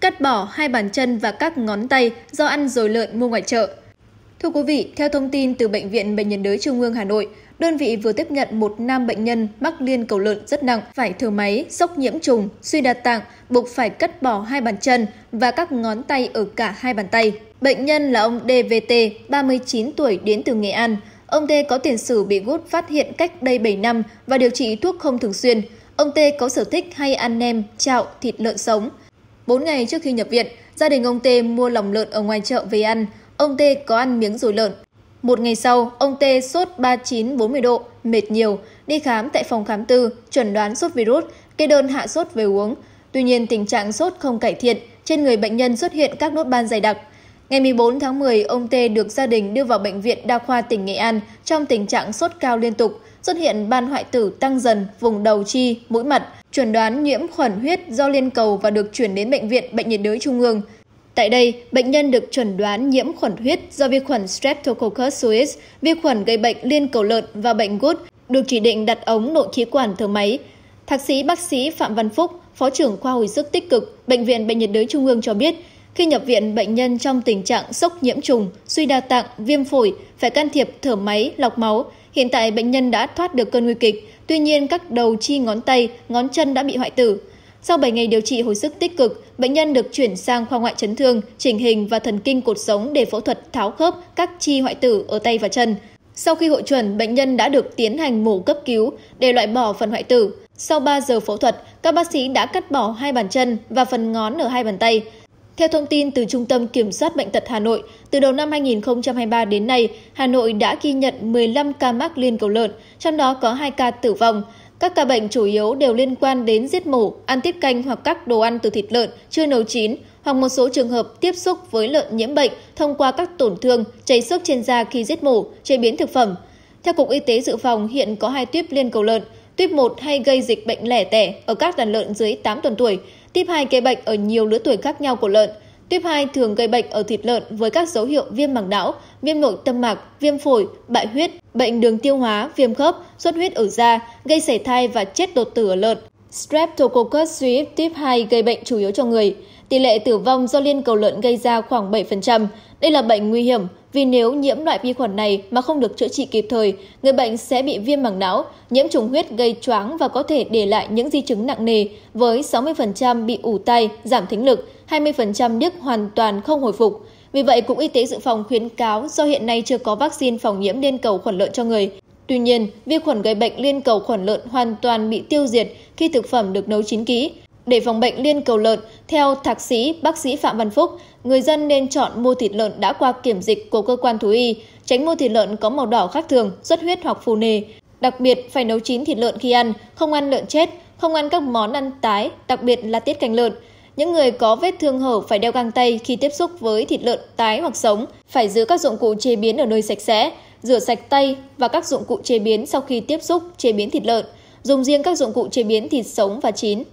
cắt bỏ hai bàn chân và các ngón tay do ăn rồi lợn mua ngoài chợ. Thưa quý vị, theo thông tin từ Bệnh viện Bệnh nhiệt đới Trung ương Hà Nội, đơn vị vừa tiếp nhận một nam bệnh nhân mắc liên cầu lợn rất nặng, phải thở máy, sốc nhiễm trùng, suy đa tạng, buộc phải cắt bỏ hai bàn chân và các ngón tay ở cả hai bàn tay. Bệnh nhân là ông DVT, 39 tuổi, đến từ Nghệ An. Ông T có tiền sử bị gút phát hiện cách đây 7 năm và điều trị thuốc không thường xuyên. Ông T có sở thích hay ăn nem, chạo, thịt lợn sống. 4 ngày trước khi nhập viện, gia đình ông Tê mua lòng lợn ở ngoài chợ về ăn. Ông Tê có ăn miếng rồi lợn. Một ngày sau, ông Tê sốt 39-40 độ, mệt nhiều, đi khám tại phòng khám tư, chuẩn đoán sốt virus, kê đơn hạ sốt về uống. Tuy nhiên, tình trạng sốt không cải thiện, trên người bệnh nhân xuất hiện các nốt ban dày đặc, Ngày 14 tháng 10, ông Tê được gia đình đưa vào bệnh viện đa khoa tỉnh Nghệ An trong tình trạng sốt cao liên tục, xuất hiện ban hoại tử tăng dần vùng đầu chi, mũi mặt, chuẩn đoán nhiễm khuẩn huyết do liên cầu và được chuyển đến bệnh viện bệnh nhiệt đới trung ương. Tại đây, bệnh nhân được chuẩn đoán nhiễm khuẩn huyết do vi khuẩn Streptococcus suis, vi khuẩn gây bệnh liên cầu lợn và bệnh gút, được chỉ định đặt ống nội khí quản thở máy. Thạc sĩ bác sĩ Phạm Văn Phúc, Phó trưởng khoa hồi sức tích cực, Bệnh viện Bệnh nhiệt đới Trung ương cho biết, khi nhập viện, bệnh nhân trong tình trạng sốc nhiễm trùng, suy đa tạng, viêm phổi, phải can thiệp thở máy, lọc máu. Hiện tại bệnh nhân đã thoát được cơn nguy kịch, tuy nhiên các đầu chi ngón tay, ngón chân đã bị hoại tử. Sau 7 ngày điều trị hồi sức tích cực, bệnh nhân được chuyển sang khoa ngoại chấn thương, chỉnh hình và thần kinh cột sống để phẫu thuật tháo khớp các chi hoại tử ở tay và chân. Sau khi hội chuẩn, bệnh nhân đã được tiến hành mổ cấp cứu để loại bỏ phần hoại tử. Sau 3 giờ phẫu thuật, các bác sĩ đã cắt bỏ hai bàn chân và phần ngón ở hai bàn tay. Theo thông tin từ Trung tâm Kiểm soát Bệnh tật Hà Nội, từ đầu năm 2023 đến nay, Hà Nội đã ghi nhận 15 ca mắc liên cầu lợn, trong đó có 2 ca tử vong. Các ca bệnh chủ yếu đều liên quan đến giết mổ, ăn tiết canh hoặc các đồ ăn từ thịt lợn chưa nấu chín, hoặc một số trường hợp tiếp xúc với lợn nhiễm bệnh thông qua các tổn thương, chảy xước trên da khi giết mổ, chế biến thực phẩm. Theo Cục Y tế Dự phòng, hiện có hai tuyếp liên cầu lợn – Tuyếp 1 hay gây dịch bệnh lẻ tẻ ở các đàn lợn dưới 8 tuần tuổi. Tuyếp 2 gây bệnh ở nhiều lứa tuổi khác nhau của lợn. Tuyếp 2 thường gây bệnh ở thịt lợn với các dấu hiệu viêm màng não, viêm nội tâm mạc, viêm phổi, bại huyết, bệnh đường tiêu hóa, viêm khớp, xuất huyết ở da, gây sảy thai và chết đột tử ở lợn. Streptococcus suis tuyếp 2 gây bệnh chủ yếu cho người. Tỷ lệ tử vong do liên cầu lợn gây ra khoảng 7%. Đây là bệnh nguy hiểm, vì nếu nhiễm loại vi khuẩn này mà không được chữa trị kịp thời, người bệnh sẽ bị viêm màng não, nhiễm trùng huyết gây choáng và có thể để lại những di chứng nặng nề với 60% bị ủ tai, giảm thính lực, 20% điếc hoàn toàn không hồi phục. Vì vậy, Cục Y tế Dự phòng khuyến cáo do hiện nay chưa có vaccine phòng nhiễm liên cầu khuẩn lợn cho người. Tuy nhiên, vi khuẩn gây bệnh liên cầu khuẩn lợn hoàn toàn bị tiêu diệt khi thực phẩm được nấu chín kỹ. Để phòng bệnh liên cầu lợn, theo thạc sĩ bác sĩ Phạm Văn Phúc, người dân nên chọn mua thịt lợn đã qua kiểm dịch của cơ quan thú y, tránh mua thịt lợn có màu đỏ khác thường, xuất huyết hoặc phù nề. Đặc biệt phải nấu chín thịt lợn khi ăn, không ăn lợn chết, không ăn các món ăn tái, đặc biệt là tiết canh lợn. Những người có vết thương hở phải đeo găng tay khi tiếp xúc với thịt lợn tái hoặc sống, phải giữ các dụng cụ chế biến ở nơi sạch sẽ, rửa sạch tay và các dụng cụ chế biến sau khi tiếp xúc chế biến thịt lợn, dùng riêng các dụng cụ chế biến thịt sống và chín.